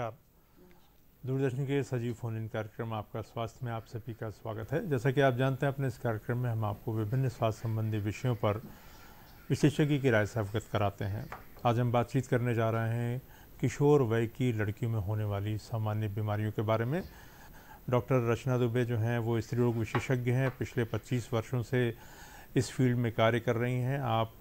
नमस्कार दूरदर्शन के सजीव फोन इन कार्यक्रम आपका स्वास्थ्य में आप सभी का स्वागत है जैसा कि आप जानते हैं अपने इस कार्यक्रम में हम आपको विभिन्न स्वास्थ्य संबंधी विषयों पर विशेषज्ञ की राय से अवगत कराते हैं आज हम बातचीत करने जा रहे हैं किशोर वय की लड़कियों में होने वाली सामान्य बीमारियों के बारे में डॉक्टर रचना दुबे जो हैं वो स्त्री रोग विशेषज्ञ हैं पिछले पच्चीस वर्षों से इस फील्ड में कार्य कर रही हैं आप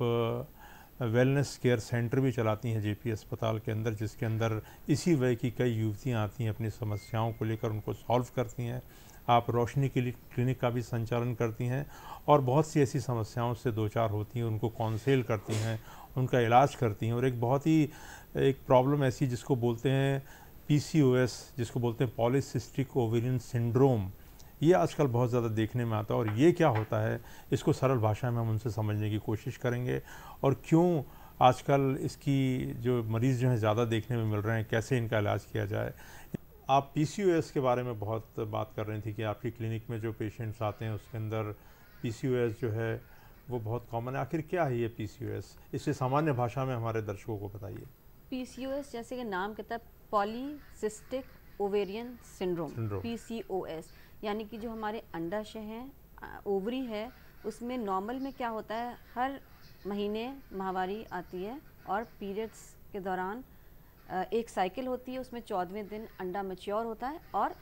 वेलनेस केयर सेंटर भी चलाती हैं जेपी अस्पताल के अंदर जिसके अंदर इसी वे की कई युवतियाँ आती हैं अपनी समस्याओं को लेकर उनको सॉल्व करती हैं आप रोशनी के लिए क्लिनिक का भी संचालन करती हैं और बहुत सी ऐसी समस्याओं से दो चार होती हैं उनको काउंसिल करती हैं उनका इलाज करती हैं और एक बहुत ही एक प्रॉब्लम ऐसी जिसको बोलते हैं पी जिसको बोलते हैं पॉलिसिस्टिक ओवेरियन सिंड्रोम ये आजकल बहुत ज़्यादा देखने में आता है और ये क्या होता है इसको सरल भाषा में हम उनसे समझने की कोशिश करेंगे और क्यों आजकल इसकी जो मरीज़ जो हैं ज़्यादा देखने में मिल रहे हैं कैसे इनका इलाज किया जाए आप पी के बारे में बहुत बात कर रही थी कि आपकी क्लिनिक में जो पेशेंट्स आते हैं उसके अंदर पी जो है वो बहुत कॉमन है आखिर क्या है ये पी इसे सामान्य भाषा में हमारे दर्शकों को बताइए पी जैसे कि नाम कहता है पॉलीसिस्टिक ओवेरियन सिंड्रोम पी यानी कि जो हमारे अंडाशय हैं ओवरी है उसमें नॉर्मल में क्या होता है हर महीने माहवारी आती है और पीरियड्स के दौरान एक साइकिल होती है उसमें चौदहवें दिन अंडा मेच्योर होता है और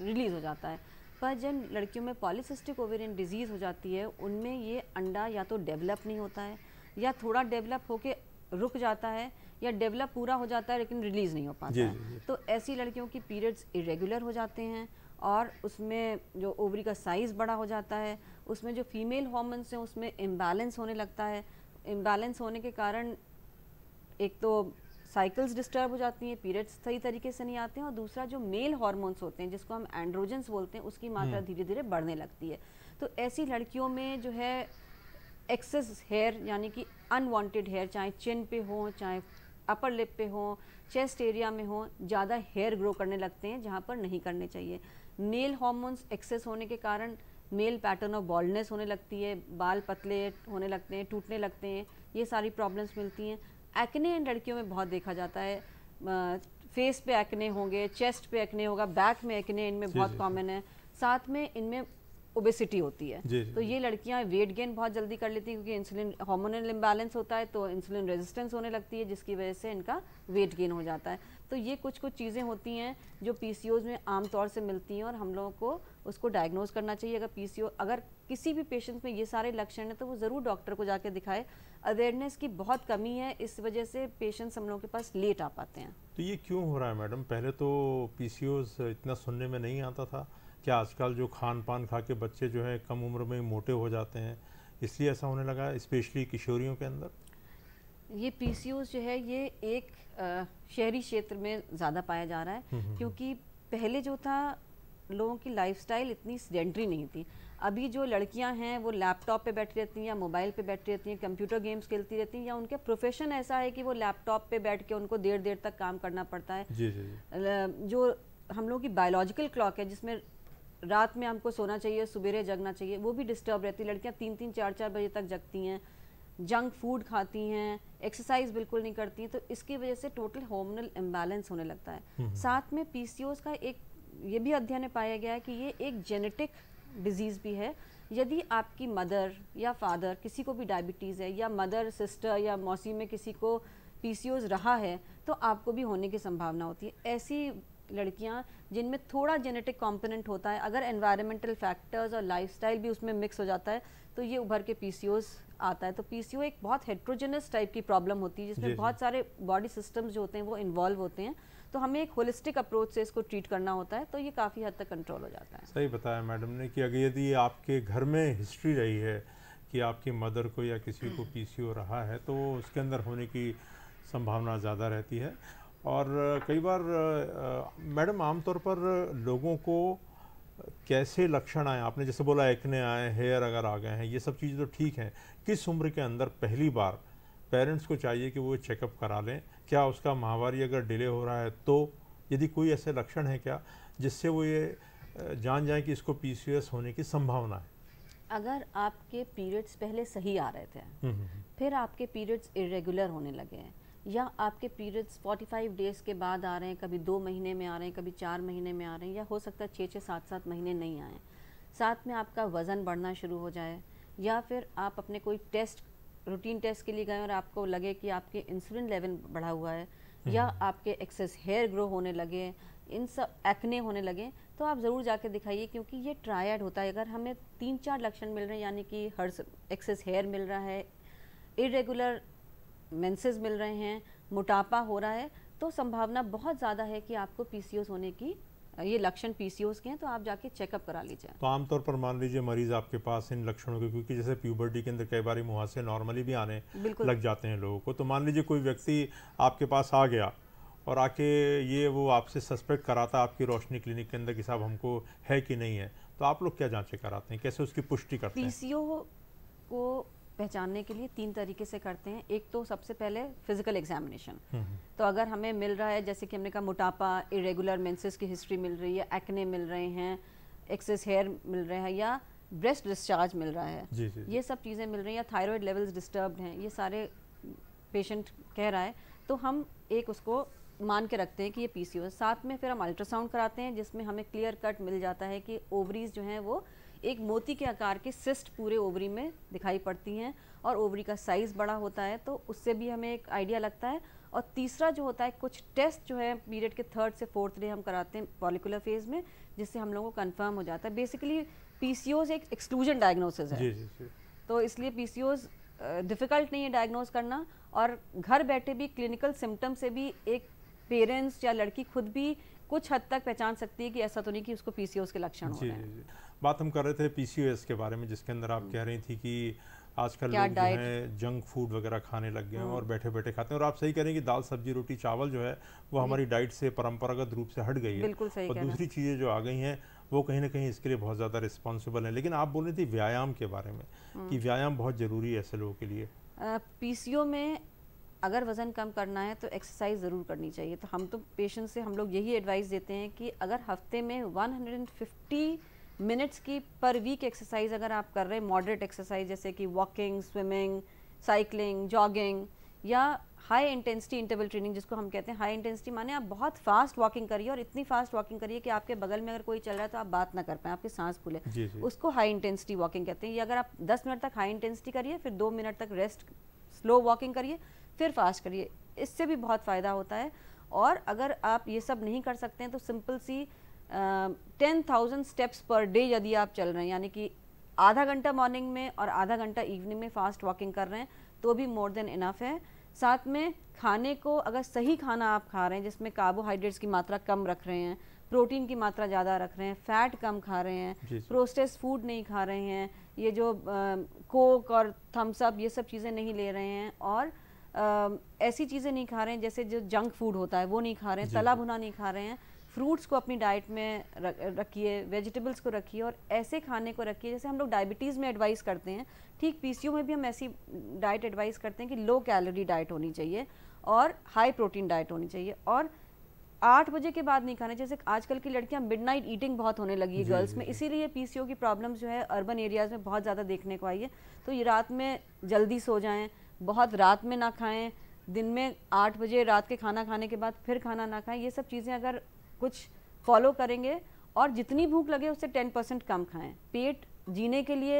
रिलीज़ हो जाता है पर जिन लड़कियों में पॉलीसिस्टिक ओवेरियन डिजीज़ हो जाती है उनमें ये अंडा या तो डेवलप नहीं होता है या थोड़ा डेवलप होके रुक जाता है या डेवलप पूरा हो जाता है लेकिन रिलीज़ नहीं हो पाता जी, है जी, जी. तो ऐसी लड़कियों की पीरियड्स इरेगुलर हो जाते हैं और उसमें जो ओवरी का साइज़ बड़ा हो जाता है उसमें जो फीमेल हॉर्मोन्स हैं उसमें इम्बैलेंस होने लगता है इम्बैलेंस होने के कारण एक तो साइकिल्स डिस्टर्ब हो जाती हैं पीरियड्स सही तरीके से नहीं आते हैं और दूसरा जो मेल हॉर्मोन्स होते हैं जिसको हम एंड्रोजेंस बोलते हैं उसकी मात्रा हम्म। धीरे धीरे बढ़ने लगती है तो ऐसी लड़कियों में जो है एक्सेस हेयर यानी कि अनवांटेड हेयर चाहे चिन पे हो चाहे अपर लिप पे हो चेस्ट एरिया में हो ज़्यादा हेयर ग्रो करने लगते हैं जहाँ पर नहीं करने चाहिए मेल हॉर्मोन्स एक्सेस होने के कारण मेल पैटर्न ऑफ बॉल्डनेस होने लगती है बाल पतले होने लगते हैं टूटने लगते हैं ये सारी प्रॉब्लम्स मिलती हैं एक्ने इन लड़कियों में बहुत देखा जाता है फेस पे एक्ने होंगे चेस्ट पे एक्ने होगा बैक में एक्ने इनमें बहुत कॉमन है साथ में इनमें ओबेसिटी होती है जी, तो ये लड़कियां वेट गेन बहुत जल्दी कर लेती हैं क्योंकि इंसुलिन हार्मोनल इम्बैलेंस होता है तो इंसुलिन रेजिस्टेंस होने लगती है जिसकी वजह से इनका वेट गेन हो जाता है तो ये कुछ कुछ चीज़ें होती हैं जो पी में आमतौर से मिलती हैं और हम लोगों को उसको डायग्नोज करना चाहिए अगर पी अगर किसी भी पेशेंट में ये सारे लक्षण हैं तो वो ज़रूर डॉक्टर को जाके दिखाए अवेयरनेस की बहुत कमी है इस वजह से पेशेंट्स हम लोगों के पास लेट आ पाते हैं तो ये क्यों हो रहा है मैडम पहले तो पी इतना सुनने में नहीं आता था कि आजकल जो खान पान खा के बच्चे जो है कम उम्र में मोटे हो जाते हैं इसलिए ऐसा होने लगा स्पेशली किशोरियों के अंदर ये पी जो है ये एक शहरी क्षेत्र में ज़्यादा पाया जा रहा है हम्म, हम्म, क्योंकि पहले जो था लोगों की लाइफस्टाइल इतनी सीडेंट्री नहीं थी अभी जो लड़कियां हैं वो लैपटॉप पे बैठी रहती हैं या मोबाइल पे बैठी रहती हैं कंप्यूटर गेम्स खेलती रहती हैं या उनका प्रोफेशन ऐसा है कि वो लैपटॉप पे बैठ के उनको देर देर तक काम करना पड़ता है जी, जी। जो हम लोगों की बायोलॉजिकल क्लॉक है जिसमें रात में हमको सोना चाहिए सुबेरे जगना चाहिए वो भी डिस्टर्ब रहती है लड़कियाँ तीन तीन चार चार बजे तक जगती हैं जंक फूड खाती हैं एक्सरसाइज बिल्कुल नहीं करती हैं तो इसकी वजह से टोटल हॉर्मोनल इम्बैलेंस होने लगता है हम्म, हम्म। साथ में पी का एक ये भी अध्ययन पाया गया है कि ये एक जेनेटिक डिजीज़ भी है यदि आपकी मदर या फादर किसी को भी डायबिटीज़ है या मदर सिस्टर या मौसी में किसी को पी रहा है तो आपको भी होने की संभावना होती है ऐसी लड़कियां जिनमें थोड़ा जेनेटिक कंपोनेंट होता है अगर एनवायरमेंटल फैक्टर्स और लाइफस्टाइल भी उसमें मिक्स हो जाता है तो ये उभर के पीसीओस आता है तो पीसीओ एक बहुत हेट्रोजेनस टाइप की प्रॉब्लम होती है जिसमें बहुत सारे बॉडी सिस्टम्स जो होते हैं वो इन्वॉल्व होते हैं तो हमें एक होलिस्टिक अप्रोच से इसको ट्रीट करना होता है तो ये काफ़ी हद तक कंट्रोल हो जाता है सही बताया मैडम ने कि अगर यदि आपके घर में हिस्ट्री रही है कि आपकी मदर को या किसी को पीसीओ रहा है तो उसके अंदर होने की संभावना ज़्यादा रहती है और कई बार मैडम आमतौर पर लोगों को कैसे लक्षण आए आपने जैसे बोला एक्ने आए हेयर अगर आ गए हैं ये सब चीज़ें तो ठीक हैं किस उम्र के अंदर पहली बार पेरेंट्स को चाहिए कि वो चेकअप करा लें क्या उसका माहवारी अगर डिले हो रहा है तो यदि कोई ऐसे लक्षण है क्या जिससे वो ये जान जाए कि इसको पी होने की संभावना है अगर आपके पीरियड्स पहले सही आ रहे थे हम्म, हम्म, हम्म। फिर आपके पीरियड्स इरेगुलर होने लगे हैं या आपके पीरियड्स 45 डेज़ के बाद आ रहे हैं कभी दो महीने में आ रहे हैं कभी चार महीने में आ रहे हैं या हो सकता है छः छः सात सात महीने नहीं आए साथ में आपका वज़न बढ़ना शुरू हो जाए या फिर आप अपने कोई टेस्ट रूटीन टेस्ट के लिए गए और आपको लगे कि आपके इंसुलिन लेवल बढ़ा हुआ है हम्म। या आपके एक्सेस हेयर ग्रो होने लगे इन सब एक्ने होने लगे तो आप ज़रूर जाके दिखाइए क्योंकि ये ट्रायड होता है अगर हमें तीन चार लक्षण मिल रहे हैं यानी कि हर एक्सेस हेयर मिल रहा है इरेगुलर मेंसेस मिल रहे हैं मोटापा हो रहा है तो संभावना बहुत ज़्यादा है कि आपको पीसीओस होने की ये लक्षण पीसीओस के हैं तो आप जाके चेकअप करा लीजिए तो आमतौर पर मान लीजिए मरीज आपके पास इन लक्षणों के क्योंकि जैसे प्यूबर्टी के अंदर कई बार मुहासे नॉर्मली भी आने लग जाते हैं लोगों को तो मान लीजिए कोई व्यक्ति आपके पास आ गया और आके ये वो आपसे सस्पेक्ट कराता आपकी रोशनी क्लिनिक के अंदर कि साहब हमको है कि नहीं है तो आप लोग क्या जाँचें कराते हैं कैसे उसकी पुष्टि करते हैं पीसीओ को पहचानने के लिए तीन तरीके से करते हैं एक तो सबसे पहले फिजिकल एग्जामिनेशन हम्म, हम्म। तो अगर हमें मिल रहा है जैसे कि हमने कहा मोटापा इरेगुलर मेंसेस की हिस्ट्री मिल रही है एक्ने मिल रहे हैं एक्सेस हेयर मिल रहे हैं या ब्रेस्ट डिस्चार्ज मिल रहा है जी, जी, ये सब चीज़ें मिल रही हैं थायराइड लेवल्स डिस्टर्ब हैं ये सारे पेशेंट कह रहा है तो हम एक उसको मान के रखते हैं कि ये पी साथ में फिर हम अल्ट्रासाउंड कराते हैं जिसमें हमें क्लियर कट मिल जाता है कि ओवरीज जो हैं वो एक मोती के आकार की सिस्ट पूरे ओवरी में दिखाई पड़ती हैं और ओवरी का साइज़ बड़ा होता है तो उससे भी हमें एक आइडिया लगता है और तीसरा जो होता है कुछ टेस्ट जो है पीरियड के थर्ड से फोर्थ डे हम कराते हैं पॉलिकुलर फेज़ में जिससे हम लोगों को कन्फर्म हो जाता है बेसिकली पी एक एक्सक्लूजन डायग्नोसिस है जी जी। तो इसलिए पी डिफ़िकल्ट नहीं है डायग्नोज करना और घर बैठे भी क्लिनिकल सिम्टम से भी एक पेरेंट्स या लड़की खुद भी कुछ हद तक पहचान सकती है कि ऐसा तो नहीं कि उसको पीसीओएस के लक्षण हो रहे हैं बात हम कर रहे थे पीसीओएस के बारे में जिसके अंदर आप हम्म। कह रही थी कि आजकल लोग जो है जंक फूड वगैरह खाने लग गए हैं हम्म। और बैठे बैठे खाते हैं और आप सही कह रहे हैं कि दाल सब्जी रोटी चावल जो है वो हमारी डाइट से परंपरागत रूप से हट गई है बिल्कुल सही और दूसरी चीज़ें जो आ गई हैं वो कहीं ना कहीं इसके लिए बहुत ज़्यादा रिस्पॉन्सिबल है लेकिन आप बोल रहे थे व्यायाम के बारे में कि हम्म। व्यायाम बहुत ज़रूरी है ऐसे लोगों के लिए पीसीओ में अगर वज़न कम करना है तो एक्सरसाइज ज़रूर करनी चाहिए तो हम तो पेशेंट से हम लोग यही एडवाइस देते हैं कि अगर हफ्ते में 150 मिनट्स की पर वीक एक्सरसाइज अगर आप कर रहे हैं मॉडरेट एक्सरसाइज जैसे कि वॉकिंग स्विमिंग साइकिलिंग जॉगिंग या हाई इंटेंसिटी इंटरवल ट्रेनिंग जिसको हम कहते हैं हाई इंटेंसिटी माने आप बहुत फास्ट वॉकिंग करिए और इतनी फास्ट वॉकिंग करिए कि आपके बगल में अगर कोई चल रहा है तो आप बात ना कर पाए आपकी सांस फूले उसको हाई इंटेंसिटी वॉकिंग कहते हैं या अगर आप 10 मिनट तक हाई इंटेंसिटी करिए फिर दो मिनट तक रेस्ट स्लो वॉकिंग करिए फिर फास्ट करिए इससे भी बहुत फ़ायदा होता है और अगर आप ये सब नहीं कर सकते हैं तो सिंपल सी ten thousand steps per day यदि आप चल रहे हैं यानी कि आधा घंटा मॉर्निंग में और आधा घंटा इवनिंग में फास्ट वॉकिंग कर रहे हैं तो भी मोर देन इनफ है साथ में खाने को अगर सही खाना आप खा रहे हैं जिसमें कार्बोहाइड्रेट्स की मात्रा कम रख रहे हैं प्रोटीन की मात्रा ज़्यादा रख रहे हैं फैट कम खा रहे हैं प्रोसेस फूड नहीं खा रहे हैं ये जो कोक और थम्सअप ये सब चीज़ें नहीं ले रहे हैं और ऐसी चीज़ें नहीं खा रहे हैं जैसे जो जंक फूड होता है वो नहीं खा रहे हैं तला भुना नहीं खा रहे हैं फ्रूट्स को अपनी डाइट में रखिए वेजिटेबल्स को रखिए और ऐसे खाने को रखिए जैसे हम लोग डायबिटीज़ में एडवाइस करते हैं ठीक पी में भी हम ऐसी डाइट एडवाइस करते हैं कि लो कैलोरी डाइट होनी चाहिए और हाई प्रोटीन डाइट होनी चाहिए और आठ बजे के बाद नहीं खाना जैसे आजकल की लड़कियां मिडनाइट ईटिंग बहुत होने लगी है गर्ल्स में इसीलिए पीसीओ की प्रॉब्लम्स जो है अर्बन एरियाज़ में बहुत ज़्यादा देखने को आई है तो ये रात में जल्दी सो जाएं बहुत रात में ना खाएं दिन में आठ बजे रात के खाना खाने के बाद फिर खाना ना खाएं ये सब चीज़ें अगर कुछ फॉलो करेंगे और जितनी भूख लगे उससे टेन परसेंट कम खाएं पेट जीने के लिए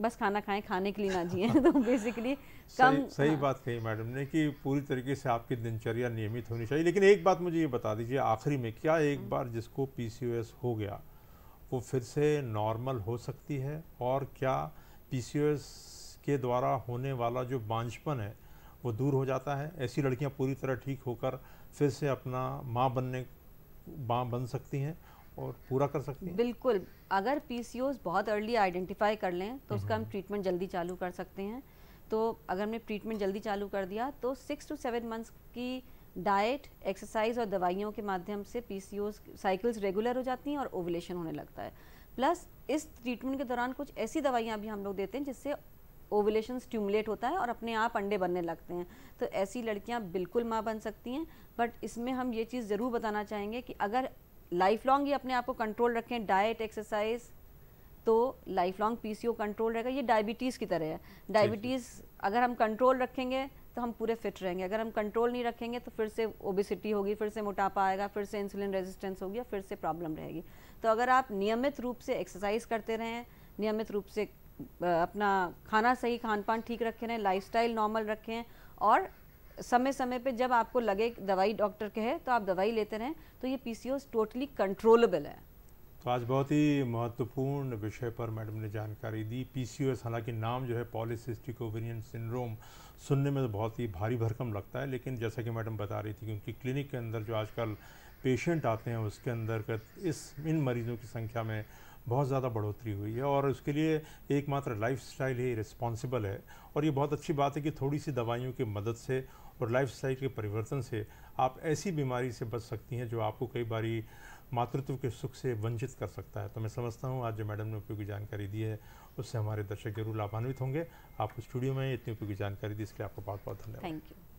बस खाना खाएं खाने के लिए ना जिए तो बेसिकली कम सही, सही हाँ। बात कही मैडम ने कि पूरी तरीके से आपकी दिनचर्या नियमित होनी चाहिए लेकिन एक बात मुझे ये बता दीजिए आखिरी में क्या एक हम्म। बार जिसको पी हो गया वो फिर से नॉर्मल हो सकती है और क्या पी के द्वारा होने वाला जो बांझपन है वो दूर हो जाता है ऐसी लड़कियां पूरी तरह ठीक होकर फिर से अपना माँ बनने माँ बन सकती हैं और पूरा कर सकती हैं बिल्कुल अगर पी बहुत अर्ली आइडेंटिफाई कर लें तो उसका हम ट्रीटमेंट हम्म। जल्दी चालू कर सकते हैं तो अगर हमने ट्रीटमेंट जल्दी चालू कर दिया तो सिक्स टू सेवन मंथ्स की डाइट एक्सरसाइज और दवाइयों के माध्यम से पी साइकिल्स रेगुलर हो जाती हैं और ओवलेशन होने लगता है प्लस इस ट्रीटमेंट के दौरान कुछ ऐसी दवाइयाँ भी हम लोग देते हैं जिससे ओवलेशन स्टूमुलेट होता है और अपने आप अंडे बनने लगते हैं तो ऐसी लड़कियां बिल्कुल माँ बन सकती हैं बट इसमें हम ये चीज़ ज़रूर बताना चाहेंगे कि अगर लाइफ लॉन्ग ही अपने आप को कंट्रोल रखें डाइट एक्सरसाइज तो लाइफ लॉन्ग पी कंट्रोल रहेगा ये डायबिटीज़ की तरह है डायबिटीज़ अगर हम कंट्रोल रखेंगे तो हम पूरे फिट रहेंगे अगर हम कंट्रोल नहीं रखेंगे तो फिर से ओबिसिटी होगी फिर से मोटापा आएगा फिर से इंसुलिन रेजिस्टेंस होगी फिर से प्रॉब्लम रहेगी तो अगर आप नियमित रूप से एक्सरसाइज करते रहें नियमित रूप से अपना खाना सही खान पान ठीक रखे रहें स्टाइल नॉर्मल रखें और समय समय पे जब आपको लगे दवाई डॉक्टर के है तो आप दवाई लेते रहें तो ये पीसीओएस टोटली कंट्रोलेबल है तो आज बहुत ही महत्वपूर्ण विषय पर मैडम ने जानकारी दी पी एस हालांकि नाम जो है पॉलिसिस्टिक ओवेरियन सिंड्रोम सुनने में तो बहुत ही भारी भरकम लगता है लेकिन जैसा कि मैडम बता रही थी कि उनकी क्लिनिक के अंदर जो आजकल पेशेंट आते हैं उसके अंदर इस इन मरीजों की संख्या में बहुत ज़्यादा बढ़ोतरी हुई है और उसके लिए एकमात्र लाइफ स्टाइल ही रिस्पॉन्सिबल है और ये बहुत अच्छी बात है कि थोड़ी सी दवाइयों की मदद से और लाइफ स्टाइल के परिवर्तन से आप ऐसी बीमारी से बच सकती हैं जो आपको कई बारी मातृत्व के सुख से वंचित कर सकता है तो मैं समझता हूँ आज जो मैडम ने उपयोगी जानकारी दी है उससे हमारे दर्शक जरूर लाभान्वित होंगे आपको स्टूडियो में इतनी उपयोगी जानकारी दी इसके लिए आपको बहुत बहुत धन्यवाद थैंक यू